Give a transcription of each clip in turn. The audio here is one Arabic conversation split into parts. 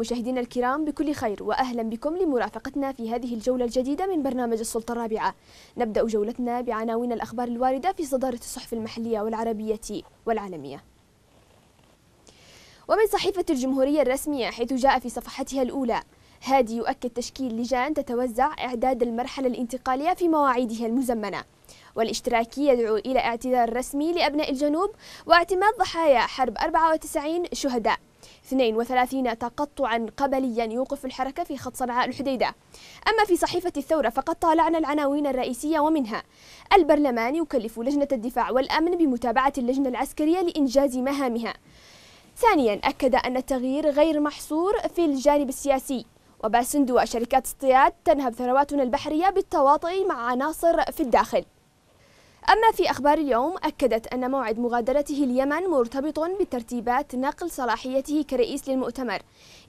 مشاهدينا الكرام بكل خير وأهلا بكم لمرافقتنا في هذه الجولة الجديدة من برنامج السلطة الرابعة نبدأ جولتنا بعناوين الأخبار الواردة في صدارة الصحف المحلية والعربية والعالمية ومن صحيفة الجمهورية الرسمية حيث جاء في صفحتها الأولى هادي يؤكد تشكيل لجان تتوزع إعداد المرحلة الانتقالية في مواعيدها المزمنة والاشتراكي يدعو إلى اعتذار رسمي لأبناء الجنوب واعتماد ضحايا حرب 94 شهداء 32 تقطعا قبليا يوقف الحركة في خط صنعاء الحديدة أما في صحيفة الثورة فقد طالعنا العناوين الرئيسية ومنها البرلمان يكلف لجنة الدفاع والأمن بمتابعة اللجنة العسكرية لإنجاز مهامها ثانيا أكد أن التغيير غير محصور في الجانب السياسي وباسندو شركات اصطياد تنهب ثرواتنا البحرية بالتواطئ مع عناصر في الداخل أما في أخبار اليوم أكدت أن موعد مغادرته اليمن مرتبط بترتيبات نقل صلاحيته كرئيس للمؤتمر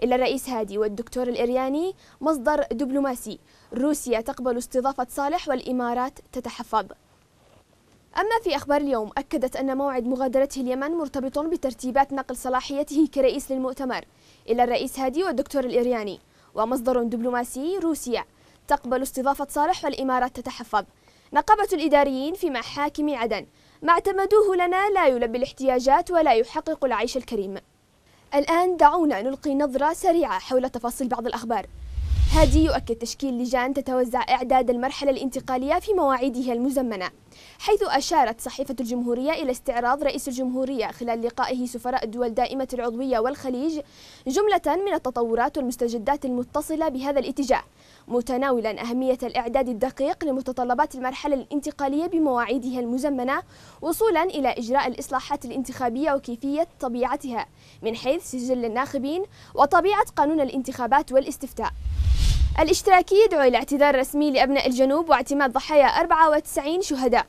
إلى الرئيس هادي والدكتور الإرياني مصدر دبلوماسي روسيا تقبل استضافة صالح والإمارات تتحفظ أما في أخبار اليوم أكدت أن موعد مغادرته اليمن مرتبط بترتيبات نقل صلاحيته كرئيس للمؤتمر إلى الرئيس هادي والدكتور الإرياني ومصدر دبلوماسي روسيا تقبل استضافة صالح والإمارات تتحفظ نقابة الإداريين في محاكم عدن ما اعتمدوه لنا لا يلبي الاحتياجات ولا يحقق العيش الكريم الآن دعونا نلقي نظرة سريعة حول تفاصيل بعض الأخبار هادي يؤكد تشكيل لجان تتوزع إعداد المرحلة الانتقالية في مواعيدها المزمنة حيث أشارت صحيفة الجمهورية إلى استعراض رئيس الجمهورية خلال لقائه سفراء الدول دائمة العضوية والخليج جملة من التطورات والمستجدات المتصلة بهذا الاتجاه متناولا أهمية الإعداد الدقيق لمتطلبات المرحلة الانتقالية بمواعيدها المزمنة وصولا إلى إجراء الإصلاحات الانتخابية وكيفية طبيعتها من حيث سجل الناخبين وطبيعة قانون الانتخابات والاستفتاء الاشتراكي يدعو إلى اعتذار رسمي لأبناء الجنوب واعتماد ضحايا 94 شهداء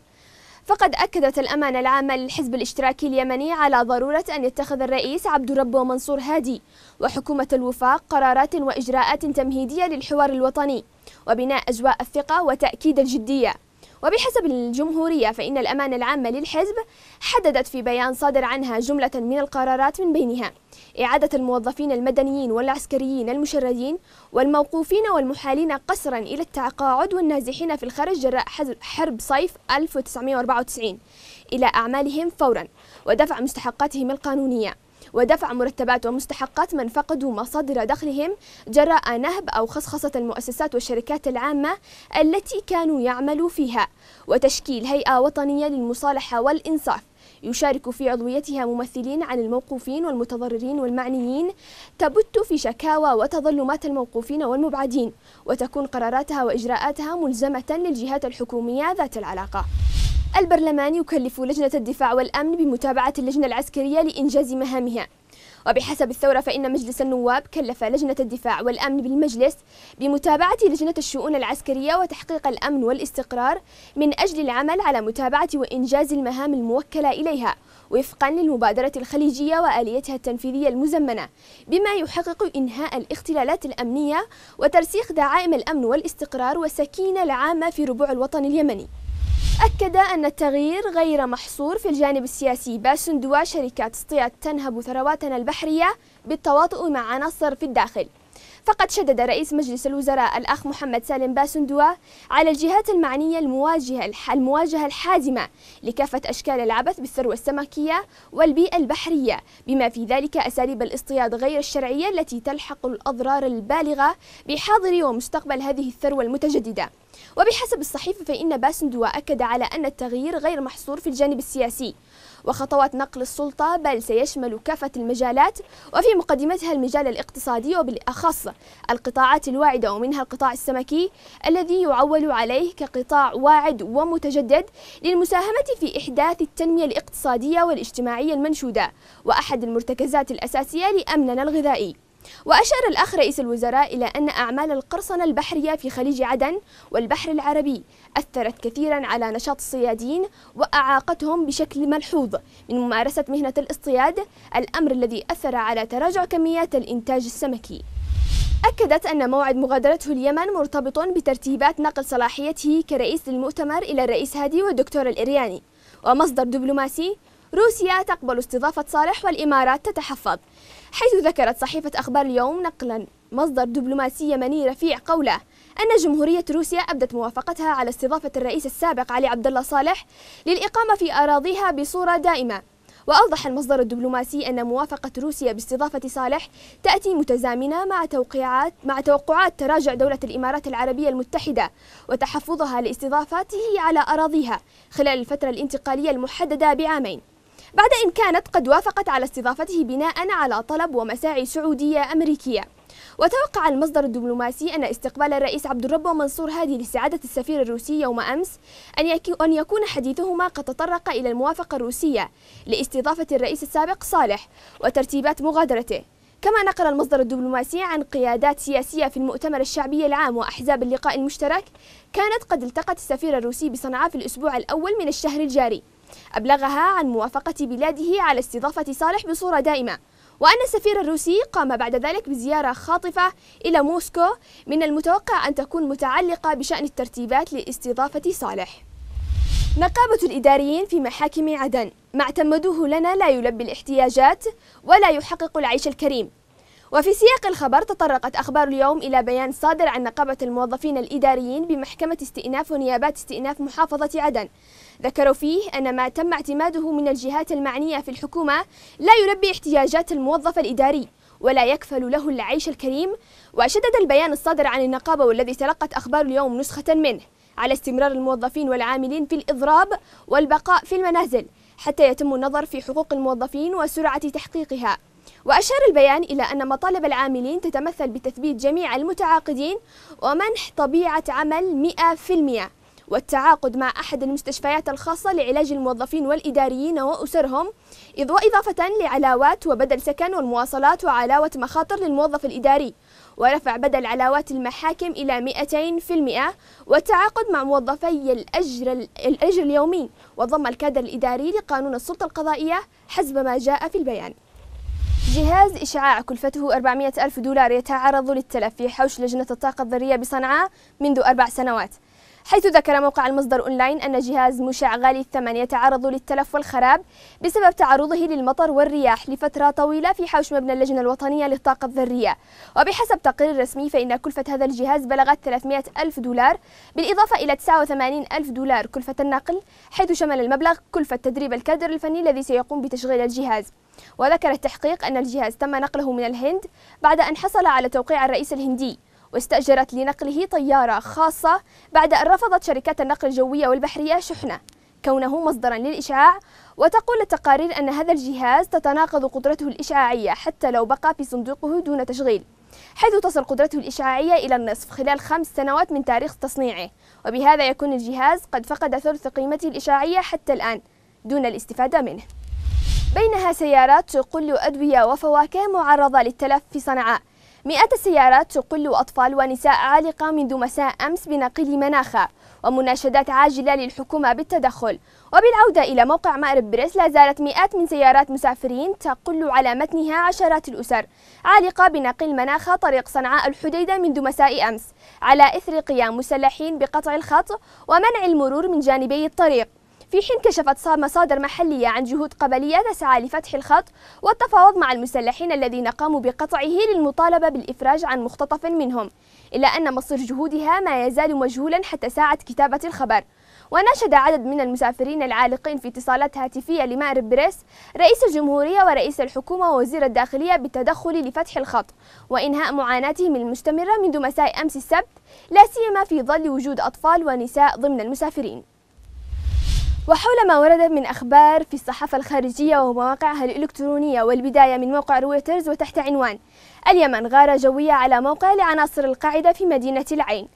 فقد أكدت الأمانة العامة للحزب الاشتراكي اليمني على ضرورة أن يتخذ الرئيس عبد الرب منصور هادي وحكومة الوفاق قرارات وإجراءات تمهيدية للحوار الوطني وبناء أجواء الثقة وتأكيد الجدية وبحسب الجمهورية فإن الأمانة العامة للحزب حددت في بيان صادر عنها جملة من القرارات من بينها إعادة الموظفين المدنيين والعسكريين المشردين والموقوفين والمحالين قسرا إلى التقاعد والنازحين في الخارج جراء حرب صيف 1994 إلى أعمالهم فورا ودفع مستحقاتهم القانونية ودفع مرتبات ومستحقات من فقدوا مصادر دخلهم جراء نهب أو خصخصة المؤسسات والشركات العامة التي كانوا يعملوا فيها وتشكيل هيئة وطنية للمصالحة والإنصاف يشارك في عضويتها ممثلين عن الموقوفين والمتضررين والمعنيين تبت في شكاوى وتظلمات الموقوفين والمبعدين وتكون قراراتها وإجراءاتها ملزمة للجهات الحكومية ذات العلاقة البرلمان يكلف لجنة الدفاع والأمن بمتابعة اللجنة العسكرية لإنجاز مهامها وبحسب الثورة فإن مجلس النواب كلف لجنة الدفاع والأمن بالمجلس بمتابعة لجنة الشؤون العسكرية وتحقيق الأمن والاستقرار من أجل العمل على متابعة وإنجاز المهام الموكلة إليها وفقا للمبادرة الخليجية وآليتها التنفيذية المزمنة بما يحقق إنهاء الاختلالات الأمنية وترسيخ دعائم الأمن والاستقرار والسكينة العامة في ربوع الوطن اليمني أكد أن التغيير غير محصور في الجانب السياسي باسندوا شركات اصطياد تنهب ثرواتنا البحرية بالتواطؤ مع عناصر في الداخل فقد شدد رئيس مجلس الوزراء الأخ محمد سالم باسندوا على الجهات المعنية المواجهة المواجهة الحازمة لكافة أشكال العبث بالثروة السمكية والبيئة البحرية بما في ذلك أساليب الاصطياد غير الشرعية التي تلحق الأضرار البالغة بحاضر ومستقبل هذه الثروة المتجددة وبحسب الصحيفة فإن باسندوا أكد على أن التغيير غير محصور في الجانب السياسي وخطوات نقل السلطة بل سيشمل كافة المجالات وفي مقدمتها المجال الاقتصادي وبالأخص القطاعات الواعدة ومنها القطاع السمكي الذي يعول عليه كقطاع واعد ومتجدد للمساهمة في إحداث التنمية الاقتصادية والاجتماعية المنشودة وأحد المرتكزات الأساسية لأمننا الغذائي وأشار الأخ رئيس الوزراء إلى أن أعمال القرصنة البحرية في خليج عدن والبحر العربي أثرت كثيرا على نشاط الصيادين وأعاقتهم بشكل ملحوظ من ممارسة مهنة الاصطياد الأمر الذي أثر على تراجع كميات الإنتاج السمكي أكدت أن موعد مغادرته اليمن مرتبط بترتيبات نقل صلاحيته كرئيس للمؤتمر إلى الرئيس هادي والدكتور الإرياني ومصدر دبلوماسي روسيا تقبل استضافة صالح والإمارات تتحفظ حيث ذكرت صحيفة أخبار اليوم نقلا مصدر دبلوماسي يمني رفيع قوله أن جمهورية روسيا أبدت موافقتها على استضافة الرئيس السابق علي عبد الله صالح للإقامة في أراضيها بصورة دائمة وأوضح المصدر الدبلوماسي أن موافقة روسيا باستضافة صالح تأتي متزامنة مع توقيعات مع توقعات تراجع دولة الإمارات العربية المتحدة وتحفظها لاستضافته على أراضيها خلال الفترة الانتقالية المحددة بعامين بعد إن كانت قد وافقت على استضافته بناء على طلب ومساعي سعودية أمريكية وتوقع المصدر الدبلوماسي أن استقبال الرئيس عبد الرب ومنصور هادي لسعادة السفير الروسي يوم أمس أن يكون حديثهما قد تطرق إلى الموافقة الروسية لاستضافة الرئيس السابق صالح وترتيبات مغادرته كما نقل المصدر الدبلوماسي عن قيادات سياسية في المؤتمر الشعبي العام وأحزاب اللقاء المشترك كانت قد التقت السفير الروسي بصنعاء في الأسبوع الأول من الشهر الجاري أبلغها عن موافقة بلاده على استضافة صالح بصورة دائمة وأن السفير الروسي قام بعد ذلك بزيارة خاطفة إلى موسكو من المتوقع أن تكون متعلقة بشأن الترتيبات لاستضافة صالح نقابة الإداريين في محاكم عدن ما اعتمدوه لنا لا يلبي الاحتياجات ولا يحقق العيش الكريم وفي سياق الخبر تطرقت أخبار اليوم إلى بيان صادر عن نقابة الموظفين الإداريين بمحكمة استئناف ونيابات استئناف محافظة عدن ذكروا فيه أن ما تم اعتماده من الجهات المعنية في الحكومة لا يلبي احتياجات الموظف الإداري ولا يكفل له العيش الكريم وشدد البيان الصادر عن النقابة والذي تلقت أخبار اليوم نسخة منه على استمرار الموظفين والعاملين في الإضراب والبقاء في المنازل حتى يتم النظر في حقوق الموظفين وسرعة تحقيقها وأشار البيان إلى أن مطالب العاملين تتمثل بتثبيت جميع المتعاقدين ومنح طبيعة عمل 100% والتعاقد مع أحد المستشفيات الخاصة لعلاج الموظفين والإداريين وأسرهم إذ وإضافة لعلاوات وبدل سكن والمواصلات وعلاوة مخاطر للموظف الإداري ورفع بدل علاوات المحاكم إلى 200% والتعاقد مع موظفي الأجر, الأجر اليومي وضم الكادر الإداري لقانون السلطة القضائية حسب ما جاء في البيان جهاز إشعاع كلفته 400 ألف دولار يتعرض للتلف في حوش لجنة الطاقة الذرية بصنعاء منذ أربع سنوات حيث ذكر موقع المصدر أونلاين أن جهاز مشع غالي الثمن يتعرض للتلف والخراب بسبب تعرضه للمطر والرياح لفترة طويلة في حوش مبنى اللجنة الوطنية للطاقة الذرية وبحسب تقرير رسمي فإن كلفة هذا الجهاز بلغت 300 ألف دولار بالإضافة إلى 89 ألف دولار كلفة النقل حيث شمل المبلغ كلفة تدريب الكادر الفني الذي سيقوم بتشغيل الجهاز وذكر التحقيق أن الجهاز تم نقله من الهند بعد أن حصل على توقيع الرئيس الهندي واستأجرت لنقله طيارة خاصة بعد أن رفضت شركات النقل الجوية والبحرية شحنه كونه مصدرا للإشعاع وتقول التقارير أن هذا الجهاز تتناقض قدرته الإشعاعية حتى لو بقى في صندوقه دون تشغيل حيث تصل قدرته الإشعاعية إلى النصف خلال خمس سنوات من تاريخ تصنيعه وبهذا يكون الجهاز قد فقد ثلث قيمته الإشعاعية حتى الآن دون الاستفادة منه بينها سيارات تقل أدوية وفواكه معرضة للتلف في صنعاء مئات السيارات تقل أطفال ونساء عالقة منذ مساء أمس بنقل مناخة ومناشدات عاجلة للحكومة بالتدخل وبالعودة إلى موقع مأرب بريس لا زالت مئات من سيارات مسافرين تقل على متنها عشرات الأسر عالقة بنقل مناخة طريق صنعاء الحديدة منذ مساء أمس على إثر قيام مسلحين بقطع الخط ومنع المرور من جانبي الطريق في حين كشفت مصادر محلية عن جهود قبلية تسعى لفتح الخط والتفاوض مع المسلحين الذين قاموا بقطعه للمطالبة بالإفراج عن مختطف منهم إلا أن مصير جهودها ما يزال مجهولا حتى ساعة كتابة الخبر وناشد عدد من المسافرين العالقين في اتصالات هاتفية لمأرب بريس رئيس الجمهورية ورئيس الحكومة ووزير الداخلية بالتدخل لفتح الخط وإنهاء معاناتهم المستمرة منذ مساء أمس السبت لا سيما في ظل وجود أطفال ونساء ضمن المسافرين وحول ما ورد من أخبار في الصحافة الخارجية ومواقعها الإلكترونية والبداية من موقع رويترز وتحت عنوان اليمن غارة جوية على موقع لعناصر القاعدة في مدينة العين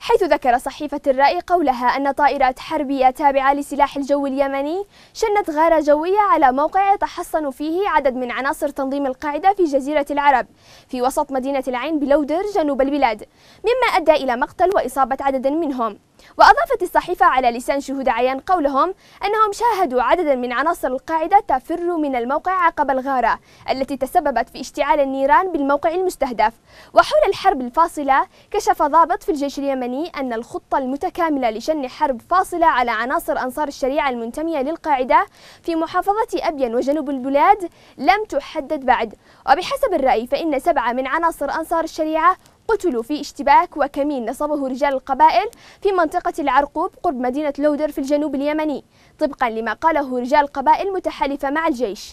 حيث ذكر صحيفة الرأي قولها أن طائرات حربية تابعة لسلاح الجو اليمني شنت غارة جوية على موقع يتحصن فيه عدد من عناصر تنظيم القاعدة في جزيرة العرب في وسط مدينة العين بلودر جنوب البلاد مما أدى إلى مقتل وإصابة عدد منهم وأضافت الصحيفة على لسان شهود عيان قولهم أنهم شاهدوا عددا من عناصر القاعدة تفر من الموقع عقب الغارة التي تسببت في اشتعال النيران بالموقع المستهدف وحول الحرب الفاصلة كشف ضابط في الجيش اليمني أن الخطة المتكاملة لشن حرب فاصلة على عناصر أنصار الشريعة المنتمية للقاعدة في محافظة أبين وجنوب البلاد لم تحدد بعد وبحسب الرأي فإن سبعة من عناصر أنصار الشريعة قتلوا في اشتباك وكمين نصبه رجال القبائل في منطقة العرقوب قرب مدينة لودر في الجنوب اليمني طبقا لما قاله رجال قبائل متحالفة مع الجيش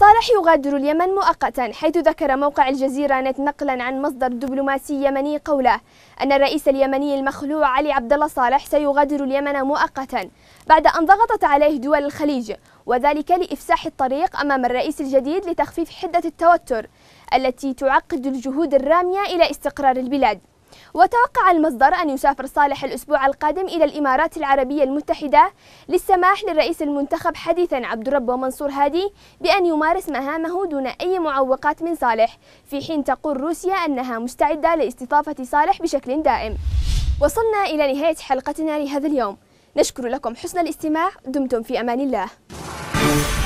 صالح يغادر اليمن مؤقتا حيث ذكر موقع الجزيرة نت نقلا عن مصدر دبلوماسي يمني قوله أن الرئيس اليمني المخلوع علي عبد الله صالح سيغادر اليمن مؤقتا بعد أن ضغطت عليه دول الخليج وذلك لإفساح الطريق أمام الرئيس الجديد لتخفيف حدة التوتر التي تعقد الجهود الرامية إلى استقرار البلاد وتوقع المصدر أن يسافر صالح الأسبوع القادم إلى الإمارات العربية المتحدة للسماح للرئيس المنتخب حديثا عبد الرب منصور هادي بأن يمارس مهامه دون أي معوقات من صالح في حين تقول روسيا أنها مستعدة لاستضافة صالح بشكل دائم وصلنا إلى نهاية حلقتنا لهذا اليوم نشكر لكم حسن الاستماع دمتم في أمان الله